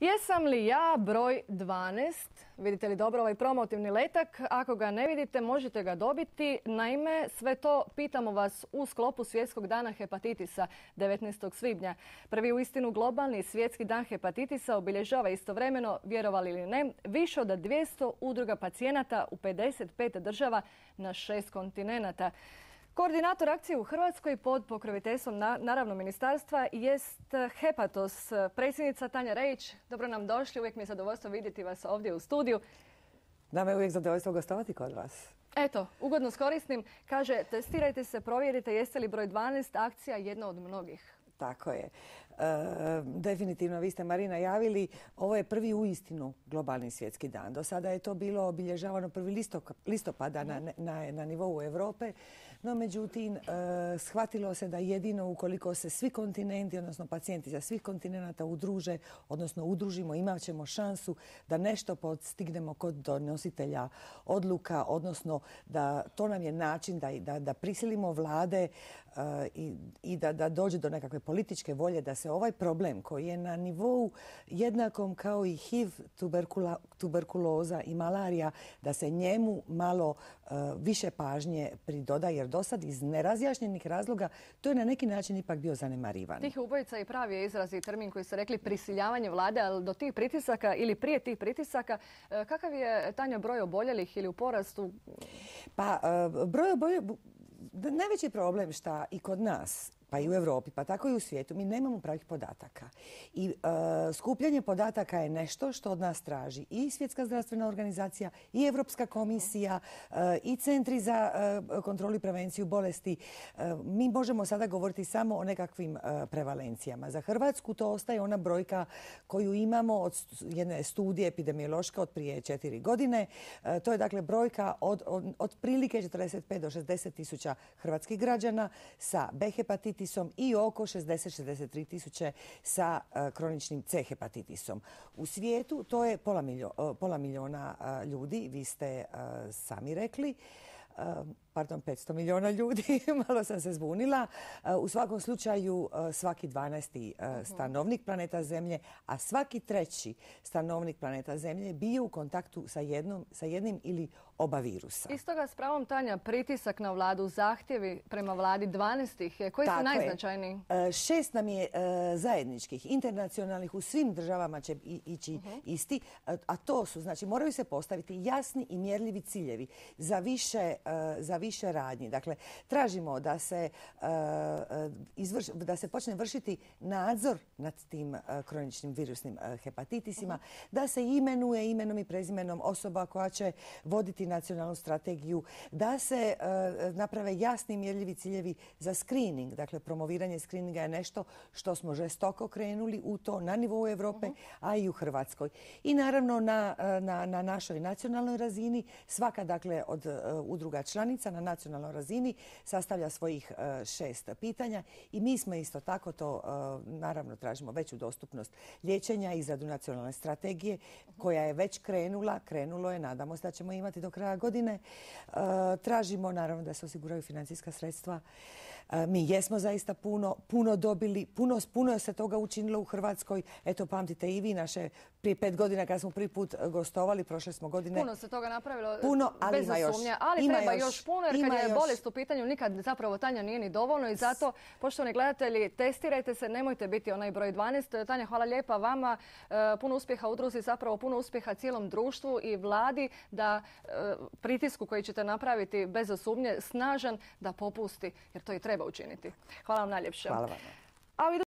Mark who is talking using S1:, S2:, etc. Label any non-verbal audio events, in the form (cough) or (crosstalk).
S1: Jesam li ja broj 12? Vidite li dobro ovaj promotivni letak? Ako ga ne vidite, možete ga dobiti. Naime, sve to pitamo vas u sklopu Svjetskog dana hepatitisa 19. svibnja. Prvi u istinu globalni Svjetski dan hepatitisa obilježava istovremeno, vjerovali ili ne, više od 200 udruga pacijenata u 55 država na šest kontinenata. Koordinator akcije u Hrvatskoj pod pokroviteljstvom naravno ministarstva jest Hepatos, predsjednica Tanja Rejić. Dobro nam došli, uvijek mi je zadovoljstvo vidjeti vas ovdje u studiju.
S2: Nama je uvijek zadovoljstvo gostovati kod vas.
S1: Eto, ugodno s korisnim. Kaže, testirajte se, provjerite jeste li broj 12 akcija jedna od mnogih.
S2: Tako je. E, definitivno, vi ste Marina javili, ovo je prvi uistinu globalni svjetski dan. Do sada je to bilo obilježavano prvi listopada mhm. na, na nivou Europe. No, međutim, e, shvatilo se da jedino ukoliko se svi kontinenti, odnosno pacijenti za svih kontinenta udruže, odnosno udružimo, imat ćemo šansu da nešto podstignemo kod donositelja odluka, odnosno da to nam je način da, prisilimo vlade e, i, da, dođe do nekakve političke volje da se ovaj problem koji je na nivou jednakom kao i HIV, tuberkuloza i malarija, da se njemu malo e, više pažnje pridoda jer dosad do sad iz nerazjašnjenih razloga, to je na neki način ipak bio zanemarivan. Tih
S1: ubojica i pravi je izraz i termin koji ste rekli prisiljavanje vlade, ali do tih pritisaka ili prije tih pritisaka, e, kakav je Tanja broj oboljelih ili u porastu?
S2: Pa e, broj oboljelih, najveći problem šta i kod nas pa i u Europi, pa tako i u svijetu, mi nemamo pravih podataka. I e, skupljanje podataka je nešto što od nas traži i Svjetska zdravstvena organizacija, i Europska komisija, e, i Centri za e, kontrolu i prevenciju bolesti. Mi možemo sada govoriti samo o nekakvim prevalencijama. Za Hrvatsku to ostaje ona brojka koju imamo od jedne studije epidemiološke od prije četiri godine. To je dakle brojka od otprilike 45 do 60 tisuća hrvatskih građana sa B hepatitisom i oko 60-63 tisuće sa e, kroničnim C hepatitisom. U svijetu to je pola miliona, e, pola miliona e, ljudi, vi ste sami rekli. Eh, pardon, 500 miliona ljudi, (laughs) malo sam se zbunila. Eh, u svakom slučaju eh, svaki 12. Mhm. stanovnik planeta Zemlje, a svaki treći stanovnik planeta Zemlje je bio u kontaktu sa, jednom, sa jednim ili oba virusa.
S1: Iz toga s pravom Tanja, pritisak na vladu, zahtjevi prema vladi 12. Koji su najznačajniji?
S2: Šest nam je zajedničkih, internacionalnih, u svim državama će ići mhm. isti, a to su, znači, moraju se postaviti jasni i mjerljivi ciljevi za više E, za više radnji. Dakle, tražimo da se, e, e, da se počne vršiti nadzor nad tim kroničnim virusnim hepatitisima, mhm. da se imenuje imenom i prezimenom osoba koja će voditi nacionalnu strategiju, da se naprave jasni mjerljivi ciljevi za screening. Dakle, promoviranje screeninga je nešto što smo žestoko krenuli u to na nivou Europe, mhm. a i u Hrvatskoj. I naravno na, na našoj nacionalnoj razini svaka dakle od udruga članica na nacionalnoj razini sastavlja svojih e, šest pitanja i mi smo isto tako to, e, naravno, tražimo veću dostupnost liječenja, izradu nacionalne strategije koja je već krenula, krenulo je, nadamo se da ćemo imati do kraja godine. E, tražimo, naravno, da se osiguraju financijska sredstva mi jesmo zaista puno, puno dobili, puno, puno se toga učinilo u Hrvatskoj. Eto, pamtite i vi naše, prije pet godina kada smo prvi put e, gostovali, prošle smo godine. Puno se
S1: toga napravilo, puno, ali bez sumnje, ali ima treba još, puno jer kad je bolest u pitanju nikad zapravo Tanja nije ni dovoljno i zato, poštovani gledatelji, testirajte se, nemojte biti onaj broj 12. E, Tanja, hvala lijepa vama, e, puno uspjeha udruzi, zapravo puno uspjeha cijelom društvu i vladi da pritisku koji ćete napraviti bez sumnje snažan da popusti, jer to i treba ნება უჩინეთი. ხვალ ამ ნალებში. ხვალ ამ